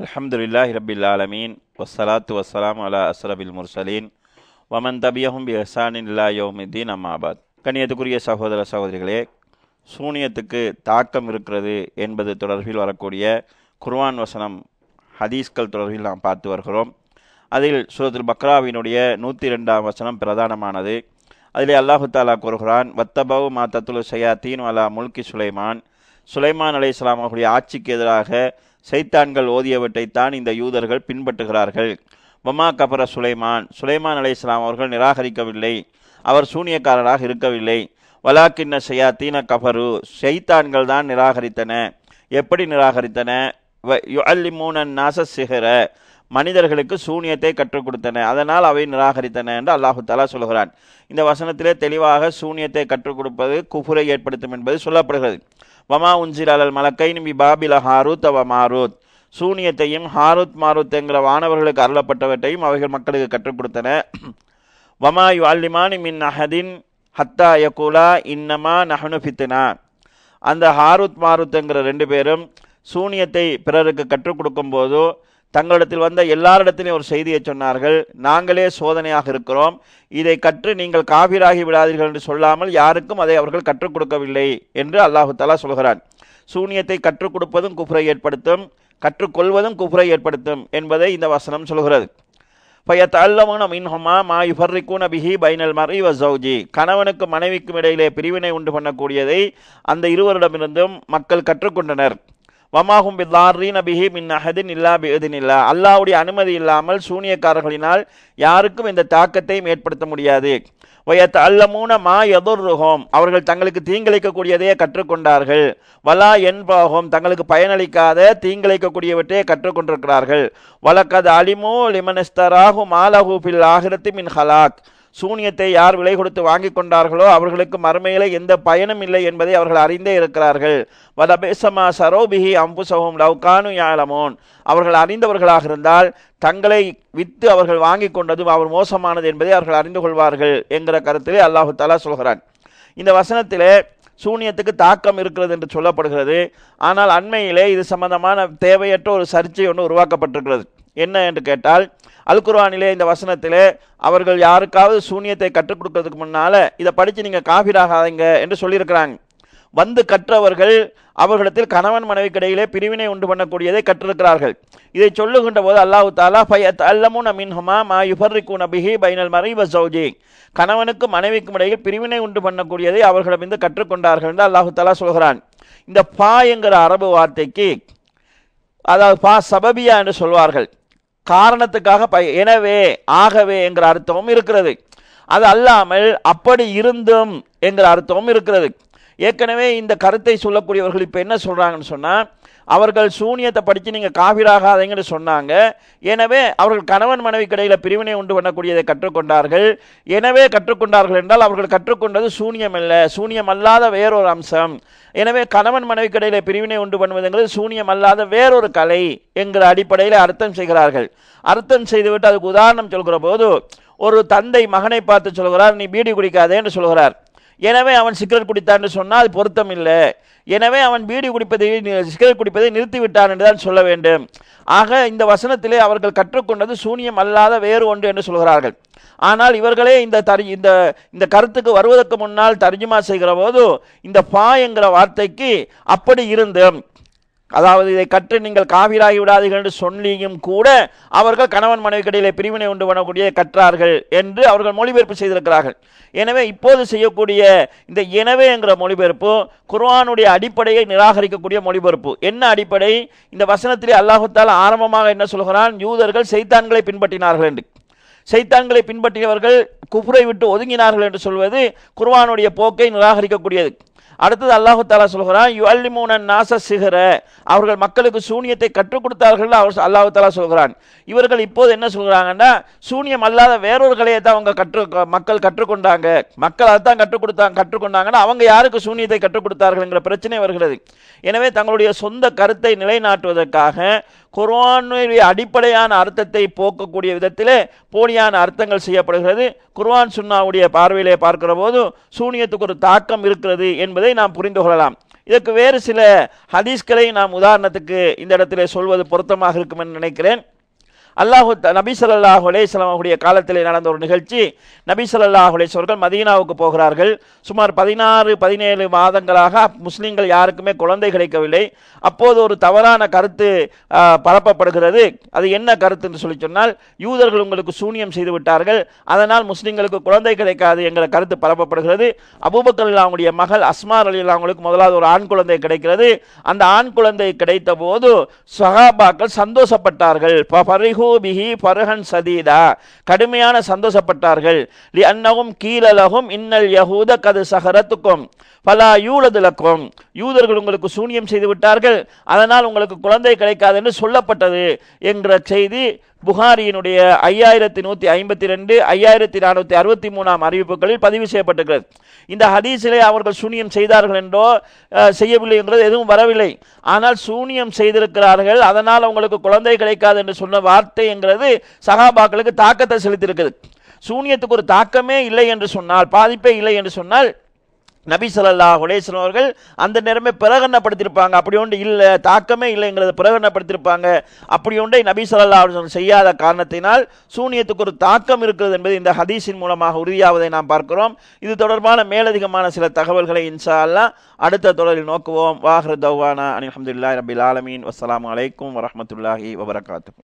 அலமதுல்லாஹி ரபில் ஆலமீன் வசலாத்து வசலாம் அலா அஸ்ரபில் முர்சலீன் வமன் தபியஹும் பி ஹசானின் இல்லா யோமிதீன் அம்மாபாத் கண்ணியத்துக்குரிய சகோதர சகோதரிகளே சூனியத்துக்கு தாக்கம் இருக்கிறது என்பது தொடர்பில் வரக்கூடிய குர்வான் வசனம் ஹதீஸ்கள் தொடர்பில் நாம் பார்த்து வருகிறோம் அதில் சூரத்துல் பக்ராவினுடைய நூற்றி ரெண்டாம் வசனம் பிரதானமானது அதிலே அல்லாஹு தாலா கூறுகிறான் வத்தபவ் மாத்தத்துல் சயாத்தீன் அலா முல்கி சுலைமான் சுலைமான் அலை இஸ்லாம் அவர்களுடைய ஆட்சிக்கு எதிராக சைத்தான்கள் ஓதியவற்றைத்தான் இந்த யூதர்கள் பின்பற்றுகிறார்கள் வமா கபர சுலைமான் சுலைமான் அலை இஸ்லாம் அவர்கள் நிராகரிக்கவில்லை அவர் சூனியக்காரராக இருக்கவில்லை வலாக்கின்ன செய்யா தீன கபரு சைத்தான்கள் தான் நிராகரித்தன எப்படி நிராகரித்தன மூணன் நாச சிகர மனிதர்களுக்கு சூனியத்தை கற்றுக் கொடுத்தன அதனால் அவை நிராகரித்தன என்று அல்லாஹு தாலா சொல்கிறான் இந்த வசனத்திலே தெளிவாக சூனியத்தை கற்றுக் கொடுப்பது குஃபுரை ஏற்படுத்தும் என்பது சொல்லப்படுகிறது வமா உஞ்சிர் அலல் மலக்கை நிம்பி பாபில ஹாரூத் அவ மாரூத் சூனியத்தையும் ஹாரூத் மாரூத் என்கிற வானவர்களுக்கு அருளப்பட்டவற்றையும் அவைகள் மக்களுக்கு கற்றுக் கொடுத்தன வமா யு அல்லிமானி மின் அஹதின் ஹத்தா யகுலா இன்னமா நஹனு ஃபித்னா அந்த ஹாரூத் மாருத்துங்கிற ரெண்டு பேரும் சூனியத்தை பிறருக்கு கற்றுக் கொடுக்கும்போதோ தங்களிடத்தில் வந்த எல்லாரிடத்திலையும் ஒரு செய்தியை சொன்னார்கள் நாங்களே சோதனையாக இருக்கிறோம் இதை கற்று நீங்கள் காபிராகி விடாதீர்கள் என்று சொல்லாமல் யாருக்கும் அதை அவர்கள் கற்றுக் கொடுக்கவில்லை என்று அல்லாஹு தலா சொல்கிறான் சூனியத்தை கற்றுக் கொடுப்பதும் குஃப்ரை ஏற்படுத்தும் கற்றுக்கொள்வதும் குஃப்ரை ஏற்படுத்தும் என்பதை இந்த வசனம் சொல்கிறது பையத் அல்லமுன மின்ஹுமா மா யுஃபர்ரிக்கூன பிஹி பைனல் மரி வசௌஜி கணவனுக்கும் மனைவிக்கும் இடையிலே பிரிவினை உண்டு பண்ணக்கூடியதை அந்த இருவரிடமிருந்தும் மக்கள் கற்றுக்கொண்டனர் வமாகும் மின் அல்லாவுடைய அனுமதி இல்லாமல் சூனியக்காரர்களினால் யாருக்கும் இந்த தாக்கத்தையும் ஏற்படுத்த முடியாது வயத் அல்லமூன மா எதுர்ருகோம் அவர்கள் தங்களுக்கு தீங்கிழைக்கக்கூடியதையே கற்றுக்கொண்டார்கள் வலா என்பாகும் தங்களுக்கு பயனளிக்காத தீங்கிழைக்கக்கூடியவற்றையே கற்றுக்கொண்டிருக்கிறார்கள் வழக்கது அலிமோ லிமனஸ்தராகும் ஆலஹூபில் ஆகிரத்தி மின் ஹலாக் சூனியத்தை யார் விலை கொடுத்து வாங்கி கொண்டார்களோ அவர்களுக்கு மறுமையில எந்த பயனும் இல்லை என்பதை அவர்கள் அறிந்தே இருக்கிறார்கள் வதபேசமா சரோபிஹி அம்புசகம் லவ்கானு யாலமோன் அவர்கள் அறிந்தவர்களாக இருந்தால் தங்களை வித்து அவர்கள் வாங்கி கொண்டதும் அவர் மோசமானது என்பதை அவர்கள் அறிந்து கொள்வார்கள் என்கிற கருத்திலே அல்லாஹு தாலா சொல்கிறான் இந்த வசனத்திலே சூனியத்துக்கு தாக்கம் இருக்கிறது என்று சொல்லப்படுகிறது ஆனால் அண்மையிலே இது சம்பந்தமான தேவையற்ற ஒரு சர்ச்சை ஒன்று உருவாக்கப்பட்டிருக்கிறது என்ன என்று கேட்டால் அல்குர்வானிலே இந்த வசனத்திலே அவர்கள் யாருக்காவது சூனியத்தை கற்றுக் கொடுக்கறதுக்கு முன்னால் இதை படித்து நீங்கள் காஃபிராகாதீங்க என்று சொல்லியிருக்கிறாங்க வந்து கற்றவர்கள் அவர்களிடத்தில் கணவன் மனைவிக்கிடையிலே பிரிவினை உண்டு பண்ணக்கூடியதை கற்றிருக்கிறார்கள் இதை சொல்லுகின்ற போது அல்லாஹு தாலா ஃபயத் அல்லமுன் அமின்ஹுமா மா யுஃபர்ரிக்கு நபிஹி பைனல் மறைவ சௌஜி கணவனுக்கும் மனைவிக்கும் இடையில் பிரிவினை உண்டு பண்ணக்கூடியதை இருந்து கற்றுக்கொண்டார்கள் என்று அல்லாஹு தாலா சொல்கிறான் இந்த பா என்கிற அரபு வார்த்தைக்கு அதாவது பா சபபியா என்று சொல்வார்கள் காரணத்துக்காக ப எனவே ஆகவே என்கிற அர்த்தமும் இருக்கிறது அது அல்லாமல் அப்படி இருந்தும் என்கிற அர்த்தமும் இருக்கிறது ஏற்கனவே இந்த கருத்தை சொல்லக்கூடியவர்கள் இப்போ என்ன சொல்கிறாங்கன்னு சொன்னால் அவர்கள் சூனியத்தை படித்து நீங்கள் காவிராகாதீங்கன்னு சொன்னாங்க எனவே அவர்கள் கணவன் மனைவி கடையில் பிரிவினை உண்டு பண்ணக்கூடியதை கற்றுக்கொண்டார்கள் எனவே கற்றுக்கொண்டார்கள் என்றால் அவர்கள் கற்றுக்கொண்டது சூனியம் இல்லை சூனியம் அல்லாத வேறொரு அம்சம் எனவே கணவன் மனைவி கடையில் பிரிவினை உண்டு பண்ணுவதுங்கிறது சூனியம் அல்லாத வேறொரு கலை என்கிற அடிப்படையில் அர்த்தம் செய்கிறார்கள் அர்த்தம் செய்துவிட்டு அதுக்கு உதாரணம் சொல்கிற போது ஒரு தந்தை மகனை பார்த்து சொல்கிறார் நீ பீடி குடிக்காதேன்னு சொல்கிறார் எனவே அவன் சிகரெட் குடித்தான் என்று சொன்னால் அது பொருத்தம் இல்லை எனவே அவன் பீடி குடிப்பதை சிகரெட் குடிப்பதை நிறுத்திவிட்டான் என்று தான் சொல்ல வேண்டும் ஆக இந்த வசனத்திலே அவர்கள் கற்றுக்கொண்டது சூனியம் அல்லாத வேறு ஒன்று என்று சொல்கிறார்கள் ஆனால் இவர்களே இந்த தரி இந்த இந்த கருத்துக்கு வருவதற்கு முன்னால் தர்ஜுமா செய்கிற போது இந்த பா என்கிற வார்த்தைக்கு அப்படி இருந்தும் அதாவது இதை கற்று நீங்கள் காவிராகி விடாதீர்கள் என்று சொல்லியும் கூட அவர்கள் கணவன் மனைவி கடையிலே பிரிவினை உண்டு பண்ணக்கூடிய கற்றார்கள் என்று அவர்கள் மொழிபெயர்ப்பு செய்திருக்கிறார்கள் எனவே இப்போது செய்யக்கூடிய இந்த எனவே என்கிற மொழிபெயர்ப்பு குர்வானுடைய அடிப்படையை நிராகரிக்கக்கூடிய மொழிபெயர்ப்பு என்ன அடிப்படை இந்த வசனத்திலே அல்லாஹத்தால் ஆரம்பமாக என்ன சொல்கிறான் யூதர்கள் செய்தான்களை பின்பற்றினார்கள் என்று செய்தான்களை பின்பற்றியவர்கள் குஃபுரை விட்டு ஒதுங்கினார்கள் என்று சொல்வது குர்வானுடைய போக்கை நிராகரிக்கக்கூடியது அடுத்தது அல்லாஹு தாலா சொல்கிறான் யு அல்லிமூனன் நாச சிகர அவர்கள் மக்களுக்கு சூனியத்தை கற்றுக் கொடுத்தார்கள் அவர் அல்லாஹு தாலா சொல்கிறான் இவர்கள் இப்போது என்ன சொல்கிறாங்கன்னா சூனியம் அல்லாத வேறொரு கலையை தான் அவங்க கற்று மக்கள் கற்றுக்கொண்டாங்க மக்கள் அதைத்தான் கற்றுக் கொடுத்தாங்க கற்றுக்கொண்டாங்கன்னா அவங்க யாருக்கு சூனியத்தை கற்றுக் கொடுத்தார்கள்ங்கிற பிரச்சனை வருகிறது எனவே தங்களுடைய சொந்த கருத்தை நிலைநாட்டுவதற்காக குர்வானுடைய அடிப்படையான அர்த்தத்தை போக்கக்கூடிய விதத்தில் போலியான அர்த்தங்கள் செய்யப்படுகிறது குர்வான் சுன்னாவுடைய பார்வையிலே பார்க்கிற போது சூனியத்துக்கு ஒரு தாக்கம் இருக்கிறது என் என்பதை நாம் புரிந்து கொள்ளலாம் இதற்கு வேறு சில ஹதீஸ்களை நாம் உதாரணத்துக்கு இந்த இடத்திலே சொல்வது பொருத்தமாக இருக்கும் என்று நினைக்கிறேன் அல்லாஹு நபிசல்லா ஹுலேஸ்லாம் அவருடைய காலத்தில் நடந்த ஒரு நிகழ்ச்சி நபிசல்லா சொல்லாஹ் அவர்கள் மதீனாவுக்கு போகிறார்கள் சுமார் பதினாறு பதினேழு மாதங்களாக முஸ்லீம்கள் யாருக்குமே குழந்தை கிடைக்கவில்லை அப்போது ஒரு தவறான கருத்து பரப்பப்படுகிறது அது என்ன கருத்து என்று சொல்லி சொன்னால் யூதர்கள் உங்களுக்கு சூனியம் செய்து விட்டார்கள் அதனால் முஸ்லீம்களுக்கு குழந்தை கிடைக்காது என்கிற கருத்து பரப்பப்படுகிறது அபூபக்கர் அவங்களுடைய மகள் அஸ்மார் அலி அவங்களுக்கு முதலாவது ஒரு ஆண் குழந்தை கிடைக்கிறது அந்த ஆண் குழந்தை கிடைத்த போது சஹாபாக்கள் சந்தோஷப்பட்டார்கள் ஃபர்ஹூபிஹி பருகன் சதீதா கடுமையான சந்தோஷப்பட்டார்கள் லி அன்னகும் கீழலகும் இன்னல் யகூத கது சஹரத்துக்கும் பலா யூலதுலக்கும் யூதர்கள் உங்களுக்கு சூன்யம் செய்து விட்டார்கள் அதனால் உங்களுக்கு குழந்தை கிடைக்காது என்று சொல்லப்பட்டது என்ற செய்தி புகாரியினுடைய ஐயாயிரத்தி நூற்றி ஐம்பத்தி ரெண்டு ஐயாயிரத்தி நானூற்றி அறுபத்தி மூணாம் அறிவிப்புகளில் பதிவு செய்யப்பட்டிருக்கிறது இந்த ஹதீஸிலே அவர்கள் சூனியம் செய்தார்கள் என்றோ செய்யவில்லை என்றோ எதுவும் வரவில்லை ஆனால் சூனியம் செய்திருக்கிறார்கள் அதனால் அவங்களுக்கு குழந்தை கிடைக்காது என்று சொன்ன வார்த்தை என்கிறது சகாபாக்களுக்கு தாக்கத்தை செலுத்தியிருக்கிறது சூனியத்துக்கு ஒரு தாக்கமே இல்லை என்று சொன்னால் பாதிப்பே இல்லை என்று சொன்னால் நபி சொல்லல்லா ஹுலேசன் அவர்கள் அந்த நேரமே பிரகடனப்படுத்தியிருப்பாங்க அப்படி ஒன்று இல்லை தாக்கமே இல்லைங்கிறத பிரகடனப்படுத்தியிருப்பாங்க அப்படி ஒன்றை நபி சொல்லல்லா அவர்கள் செய்யாத காரணத்தினால் சூனியத்துக்கு ஒரு தாக்கம் இருக்கிறது என்பது இந்த ஹதீஸின் மூலமாக உறுதியாவதை நாம் பார்க்கிறோம் இது தொடர்பான மேலதிகமான சில தகவல்களை இன்சா அடுத்த தொடரில் நோக்குவோம் வாஹர் தௌவானா அலி அஹமதுல்லா ரபில் ஆலமீன் வசலாம் அலைக்கும் வரமத்துல்லாஹி வபரகாத்து